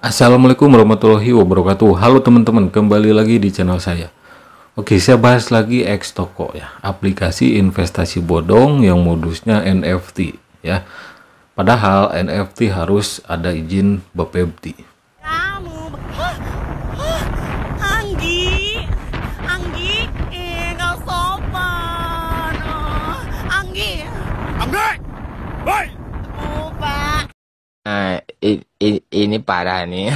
Assalamualaikum warahmatullahi wabarakatuh Halo teman-teman kembali lagi di channel saya Oke saya bahas lagi X Toko ya aplikasi investasi bodong yang modusnya NFT ya Padahal NFT harus ada izin BPPT. ini, parah nih.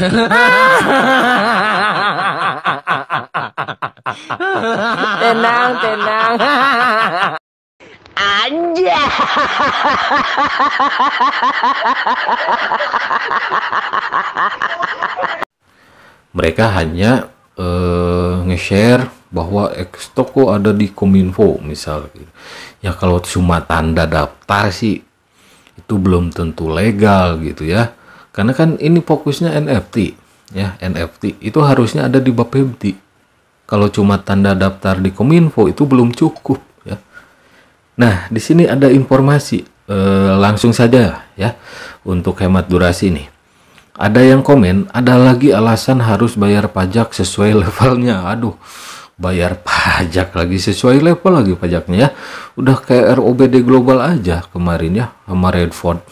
tenang, tenang. Anja. Mereka hanya uh, nge-share bahwa X toko ada di Kominfo misalnya. ya kalau cuma tanda daftar sih itu belum tentu legal gitu ya karena kan ini fokusnya NFT, ya NFT itu harusnya ada di Bapepti. Kalau cuma tanda daftar di Kominfo itu belum cukup, ya. Nah, di sini ada informasi e, langsung saja ya untuk hemat durasi nih. Ada yang komen, ada lagi alasan harus bayar pajak sesuai levelnya. Aduh, bayar pajak lagi sesuai level lagi pajaknya ya. Udah kayak ROBD global aja kemarin ya sama Redford.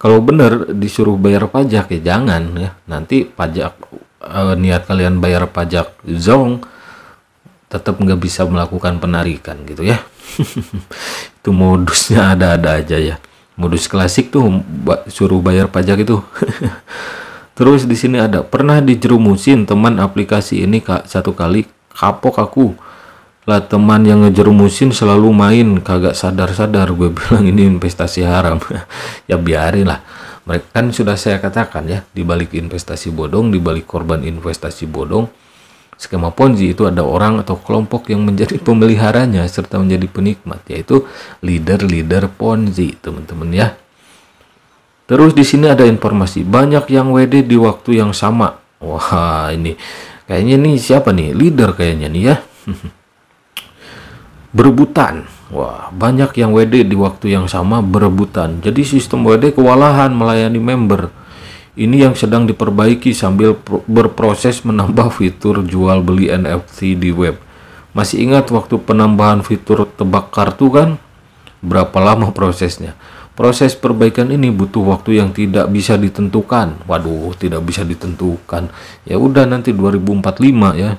kalau benar disuruh bayar pajak ya jangan ya nanti pajak eh, niat kalian bayar pajak zong tetap nggak bisa melakukan penarikan gitu ya itu modusnya ada-ada aja ya modus klasik tuh suruh bayar pajak itu terus di sini ada pernah dijerumusin teman aplikasi ini kak satu kali kapok aku lah teman yang ngejerumusin selalu main kagak sadar-sadar gue bilang ini investasi haram ya biarin lah mereka kan sudah saya katakan ya dibalik investasi bodong dibalik korban investasi bodong skema ponzi itu ada orang atau kelompok yang menjadi pemeliharanya serta menjadi penikmat yaitu leader-leader ponzi teman-teman ya terus di sini ada informasi banyak yang WD di waktu yang sama wah ini kayaknya nih siapa nih leader kayaknya nih ya berebutan. Wah, banyak yang WD di waktu yang sama berebutan. Jadi sistem WD kewalahan melayani member. Ini yang sedang diperbaiki sambil berproses menambah fitur jual beli NFT di web. Masih ingat waktu penambahan fitur tebak kartu kan? Berapa lama prosesnya? Proses perbaikan ini butuh waktu yang tidak bisa ditentukan. Waduh, tidak bisa ditentukan. Ya udah nanti 2045 ya.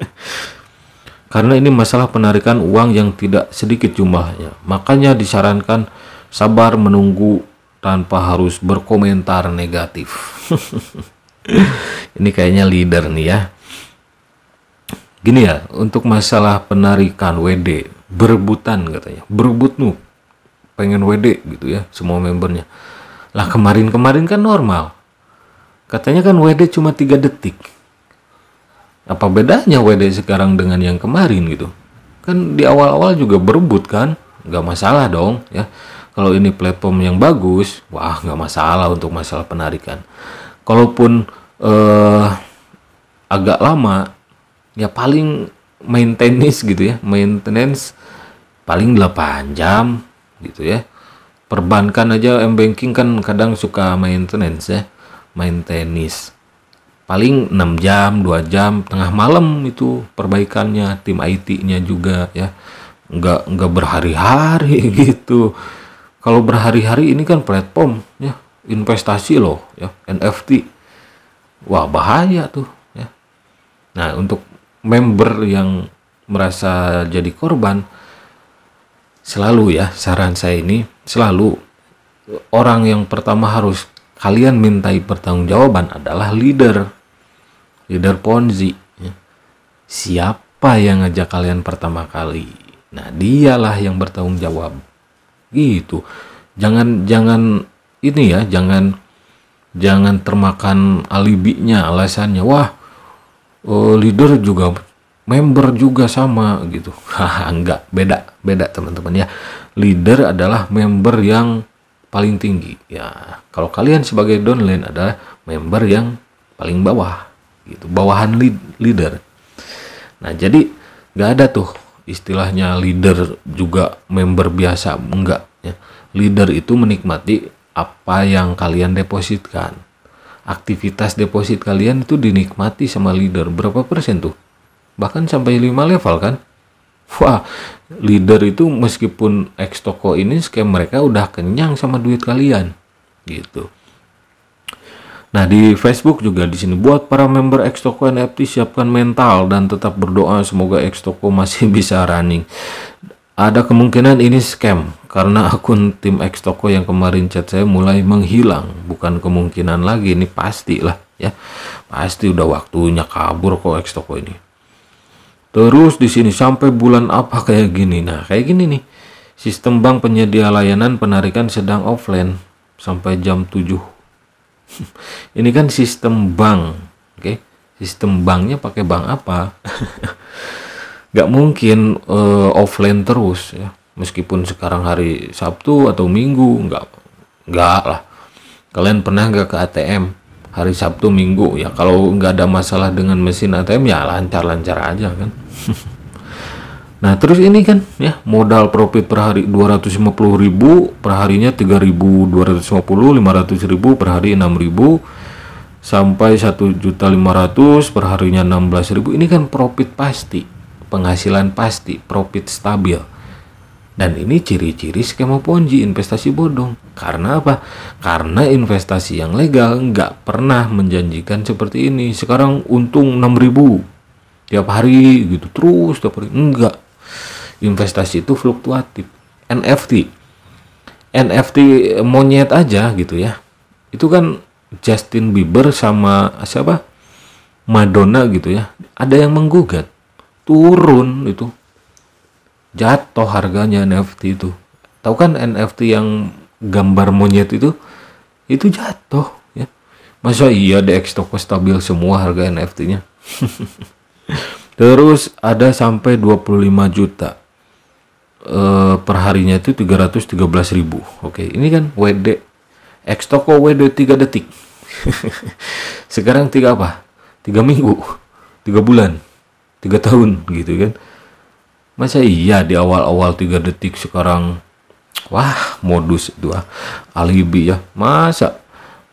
karena ini masalah penarikan uang yang tidak sedikit jumlahnya. Makanya disarankan sabar menunggu tanpa harus berkomentar negatif. ini kayaknya leader nih ya. Gini ya, untuk masalah penarikan WD, berebutan katanya, berebut nu pengen WD gitu ya semua membernya. Lah kemarin-kemarin kan normal. Katanya kan WD cuma 3 detik apa bedanya WD sekarang dengan yang kemarin gitu kan di awal-awal juga berebut kan nggak masalah dong ya kalau ini platform yang bagus wah nggak masalah untuk masalah penarikan kalaupun eh, agak lama ya paling maintenance gitu ya maintenance paling 8 jam gitu ya perbankan aja m banking kan kadang suka maintenance ya maintenance paling 6 jam, 2 jam, tengah malam itu perbaikannya tim IT-nya juga ya. Nggak nggak berhari-hari gitu. Kalau berhari-hari ini kan platform ya, investasi loh ya, NFT. Wah, bahaya tuh ya. Nah, untuk member yang merasa jadi korban selalu ya saran saya ini selalu orang yang pertama harus kalian mintai pertanggungjawaban adalah leader. Leader Ponzi. Ya. Siapa yang ngajak kalian pertama kali? Nah, dialah yang bertanggung jawab. Gitu. Jangan jangan ini ya, jangan jangan termakan alibinya, alasannya. Wah, eh, leader juga member juga sama gitu. Enggak, beda, beda teman-teman ya. Leader adalah member yang paling tinggi. Ya, kalau kalian sebagai downline adalah member yang paling bawah, gitu, bawahan lead, leader. Nah, jadi nggak ada tuh istilahnya leader juga member biasa, enggak. Ya. Leader itu menikmati apa yang kalian depositkan. Aktivitas deposit kalian itu dinikmati sama leader berapa persen tuh? Bahkan sampai 5 level kan? wah leader itu meskipun ex toko ini scam mereka udah kenyang sama duit kalian gitu Nah di Facebook juga di sini buat para member ex toko NFT siapkan mental dan tetap berdoa semoga ex toko masih bisa running. Ada kemungkinan ini scam karena akun tim ex toko yang kemarin chat saya mulai menghilang. Bukan kemungkinan lagi ini pasti lah ya. Pasti udah waktunya kabur kok ex toko ini terus di sini sampai bulan apa kayak gini nah kayak gini nih sistem bank penyedia layanan penarikan sedang offline sampai jam 7 ini kan sistem bank oke okay? sistem banknya pakai bank apa Gak mungkin uh, offline terus ya meskipun sekarang hari Sabtu atau Minggu nggak nggak lah kalian pernah nggak ke ATM hari Sabtu Minggu ya kalau nggak ada masalah dengan mesin ATM ya lancar-lancar aja kan nah terus ini kan ya modal profit per hari 250 ribu perharinya 3250 500.000 per hari 6000 sampai 1.500 perharinya harinya ribu ini kan profit pasti penghasilan pasti profit stabil dan ini ciri-ciri skema ponzi investasi bodong. Karena apa? Karena investasi yang legal nggak pernah menjanjikan seperti ini. Sekarang untung 6000 tiap hari gitu terus tiap hari. Enggak. Investasi itu fluktuatif. NFT. NFT monyet aja gitu ya. Itu kan Justin Bieber sama siapa? Madonna gitu ya. Ada yang menggugat. Turun itu jatuh harganya NFT itu tahu kan NFT yang gambar monyet itu itu jatuh ya masa iya DX toko stabil semua harga NFT-nya terus ada sampai 25 juta e, perharinya itu 313 ribu oke ini kan WD X toko WD 3 detik sekarang tiga apa tiga minggu tiga bulan tiga tahun gitu kan masa iya di awal-awal tiga detik sekarang wah modus itu ah alibi ya masa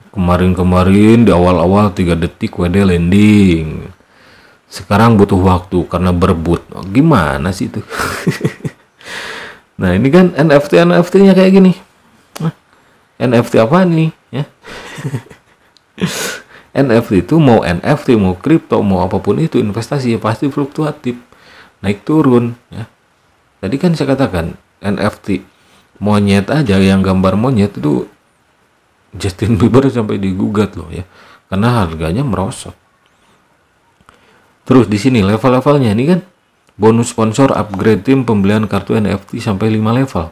kemarin-kemarin di awal-awal tiga detik WD landing sekarang butuh waktu karena berebut oh, gimana sih itu nah ini kan NFT NFT nya kayak gini nah, NFT apa nih ya NFT itu mau NFT mau kripto mau apapun itu investasi ya pasti fluktuatif naik turun ya tadi kan saya katakan NFT monyet aja yang gambar monyet itu Justin Bieber sampai digugat loh ya karena harganya merosot terus di sini level-levelnya ini kan bonus sponsor upgrade tim pembelian kartu NFT sampai 5 level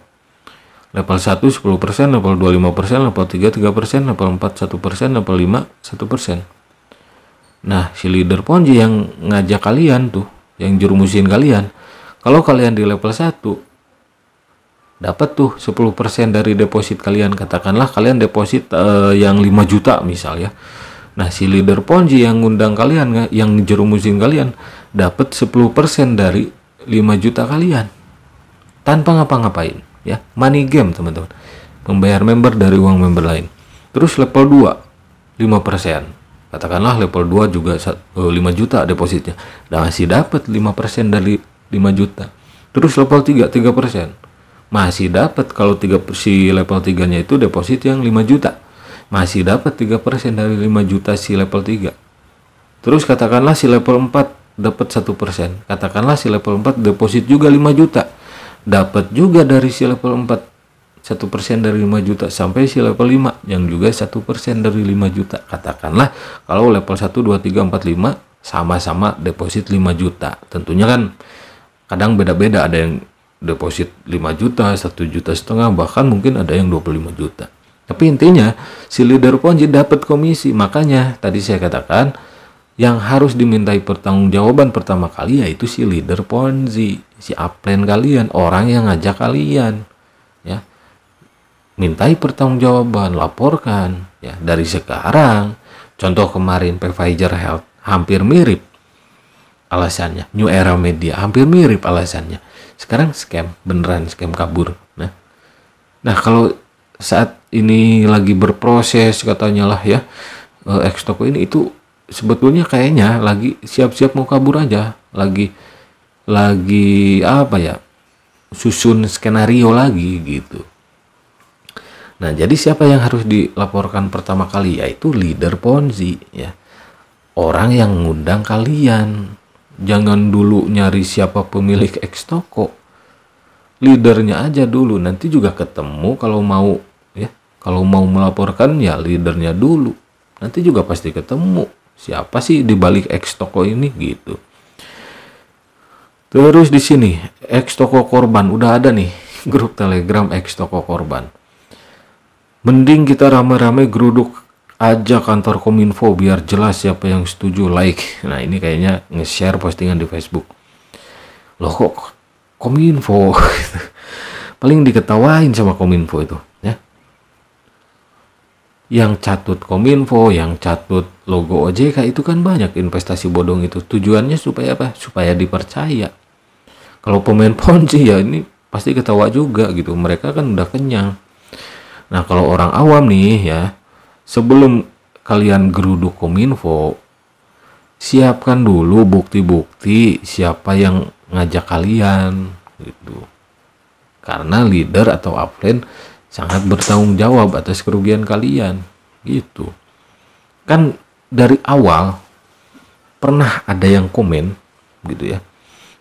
level 1 10% level 2 5% level 3 3% level 4 1% level 5 1% nah si leader ponji yang ngajak kalian tuh yang jurumusin kalian. Kalau kalian di level 1 dapat tuh 10% dari deposit kalian katakanlah kalian deposit uh, yang 5 juta misalnya. Nah, si leader ponzi yang ngundang kalian yang jerumusin kalian dapat 10% dari 5 juta kalian tanpa ngapa-ngapain ya. Money game, teman-teman. Membayar member dari uang member lain. Terus level 2 5% katakanlah level 2 juga 5 eh, juta depositnya dan nah, masih dapat 5% dari 5 juta terus level 3 3% masih dapat kalau 3 si level 3 nya itu deposit yang 5 juta masih dapat 3% dari 5 juta si level 3 terus katakanlah si level 4 dapat 1% katakanlah si level 4 deposit juga 5 juta dapat juga dari si level 4 satu persen dari 5 juta sampai si level 5 yang juga satu persen dari 5 juta katakanlah kalau level 1 2 3 4 5 sama-sama deposit 5 juta tentunya kan kadang beda-beda ada yang deposit 5 juta 1 juta setengah bahkan mungkin ada yang 25 juta tapi intinya si leader ponzi dapat komisi makanya tadi saya katakan yang harus dimintai pertanggungjawaban pertama kali yaitu si leader ponzi si upline kalian orang yang ngajak kalian mintai pertanggungjawaban, laporkan ya dari sekarang. Contoh kemarin Pfizer Health hampir mirip alasannya, New Era Media hampir mirip alasannya. Sekarang scam, beneran scam kabur. Nah, nah kalau saat ini lagi berproses katanya lah ya eh, ex toko ini itu sebetulnya kayaknya lagi siap-siap mau kabur aja, lagi lagi apa ya? susun skenario lagi gitu. Nah, jadi siapa yang harus dilaporkan pertama kali yaitu leader Ponzi ya. Orang yang ngundang kalian. Jangan dulu nyari siapa pemilik ex toko. Leadernya aja dulu, nanti juga ketemu kalau mau ya. Kalau mau melaporkan ya leadernya dulu. Nanti juga pasti ketemu. Siapa sih di balik ex toko ini gitu. Terus di sini ex toko korban udah ada nih grup Telegram ex toko korban Mending kita rame-rame geruduk aja kantor Kominfo biar jelas siapa yang setuju like. Nah ini kayaknya nge-share postingan di Facebook. Loh kok Kominfo? Paling diketawain sama Kominfo itu ya. Yang catut Kominfo, yang catut logo OJK itu kan banyak investasi bodong itu. Tujuannya supaya apa? Supaya dipercaya. Kalau pemain ponci ya ini pasti ketawa juga gitu. Mereka kan udah kenyang Nah, kalau orang awam nih ya, sebelum kalian geruduk Kominfo, siapkan dulu bukti-bukti siapa yang ngajak kalian gitu. Karena leader atau upline sangat bertanggung jawab atas kerugian kalian gitu. Kan dari awal pernah ada yang komen gitu ya.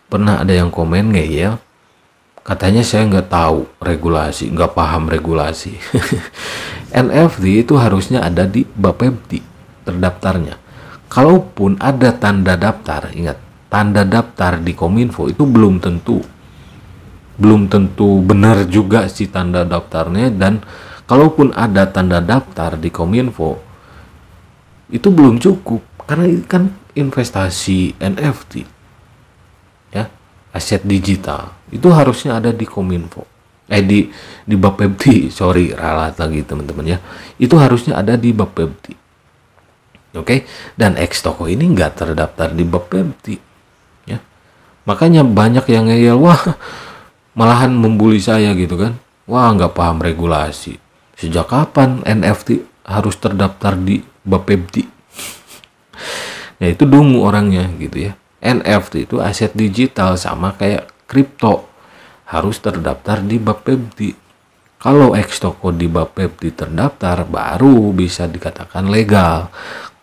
Pernah ada yang komen ngeyel katanya saya nggak tahu regulasi, nggak paham regulasi. nft itu harusnya ada di Bapepti terdaftarnya. Kalaupun ada tanda daftar, ingat tanda daftar di Kominfo itu belum tentu belum tentu benar juga si tanda daftarnya dan kalaupun ada tanda daftar di Kominfo itu belum cukup karena ini kan investasi NFT ya aset digital itu harusnya ada di Kominfo eh di di Bapepti sorry ralat lagi teman-teman ya itu harusnya ada di Bapepti oke okay? dan ex toko ini nggak terdaftar di Bapepti ya makanya banyak yang ngeyel wah malahan membuli saya gitu kan wah nggak paham regulasi sejak kapan NFT harus terdaftar di Bapepti ya itu dungu orangnya gitu ya NFT itu aset digital sama kayak kripto harus terdaftar di Bapepti. Kalau ex-toko di Bapepti terdaftar baru bisa dikatakan legal.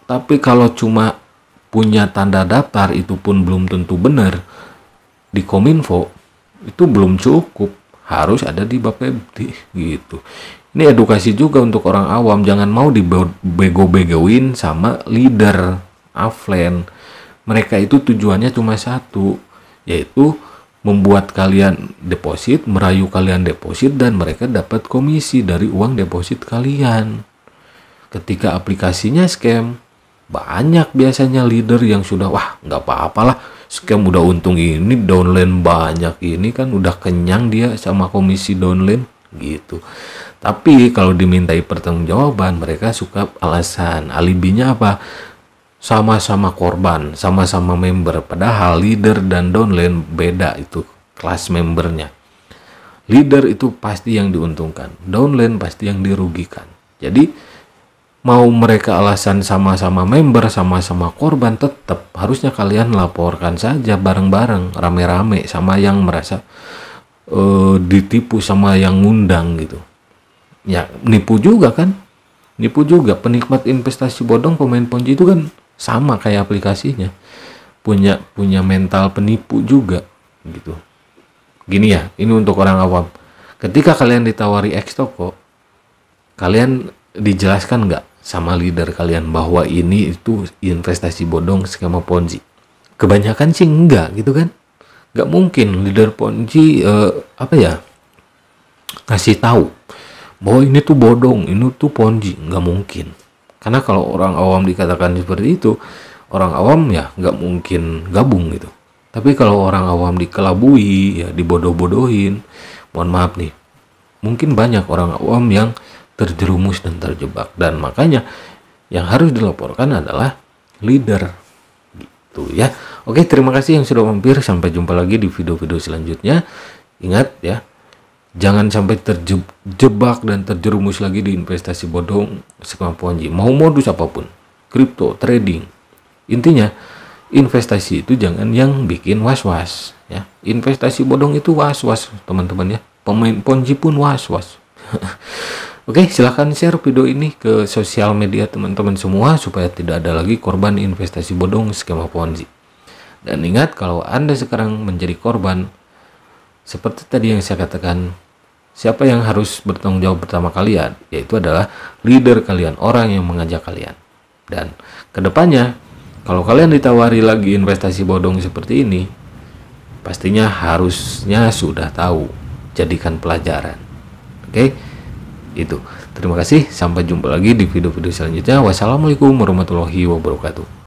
Tapi kalau cuma punya tanda daftar itu pun belum tentu benar. Di Kominfo itu belum cukup, harus ada di Bapepti gitu. Ini edukasi juga untuk orang awam, jangan mau dibego-begoin sama leader, aflen. Mereka itu tujuannya cuma satu, yaitu membuat kalian deposit, merayu kalian deposit dan mereka dapat komisi dari uang deposit kalian. Ketika aplikasinya scam, banyak biasanya leader yang sudah wah nggak apa-apalah scam udah untung ini downline banyak ini kan udah kenyang dia sama komisi downline gitu. Tapi kalau dimintai pertanggungjawaban mereka suka alasan alibinya apa? sama-sama korban, sama-sama member. Padahal leader dan downline beda itu kelas membernya. Leader itu pasti yang diuntungkan, downline pasti yang dirugikan. Jadi mau mereka alasan sama-sama member, sama-sama korban tetap harusnya kalian laporkan saja bareng-bareng, rame-rame sama yang merasa uh, ditipu sama yang ngundang gitu. Ya nipu juga kan, nipu juga penikmat investasi bodong pemain ponzi itu kan sama kayak aplikasinya punya punya mental penipu juga gitu gini ya ini untuk orang awam ketika kalian ditawari X toko kalian dijelaskan nggak sama leader kalian bahwa ini itu investasi bodong skema ponzi kebanyakan sih enggak gitu kan nggak mungkin leader ponzi eh, apa ya kasih tahu bahwa ini tuh bodong ini tuh ponzi nggak mungkin karena kalau orang awam dikatakan seperti itu, orang awam ya nggak mungkin gabung gitu. Tapi kalau orang awam dikelabui, ya dibodoh-bodohin, mohon maaf nih, mungkin banyak orang awam yang terjerumus dan terjebak. Dan makanya yang harus dilaporkan adalah leader gitu ya. Oke, terima kasih yang sudah mampir. Sampai jumpa lagi di video-video selanjutnya. Ingat ya, jangan sampai terjebak dan terjerumus lagi di investasi bodong skema Ji. Mau modus apapun, kripto, trading. Intinya investasi itu jangan yang bikin was-was ya. Investasi bodong itu was-was, teman-teman ya. Pemain ponji pun was-was. Oke, silahkan share video ini ke sosial media teman-teman semua supaya tidak ada lagi korban investasi bodong skema Ponzi. Dan ingat kalau Anda sekarang menjadi korban, seperti tadi yang saya katakan, Siapa yang harus bertanggung jawab pertama kalian? Yaitu adalah leader kalian, orang yang mengajak kalian. Dan kedepannya, kalau kalian ditawari lagi investasi bodong seperti ini, pastinya harusnya sudah tahu. Jadikan pelajaran. Oke, itu. Terima kasih, sampai jumpa lagi di video-video selanjutnya. Wassalamualaikum warahmatullahi wabarakatuh.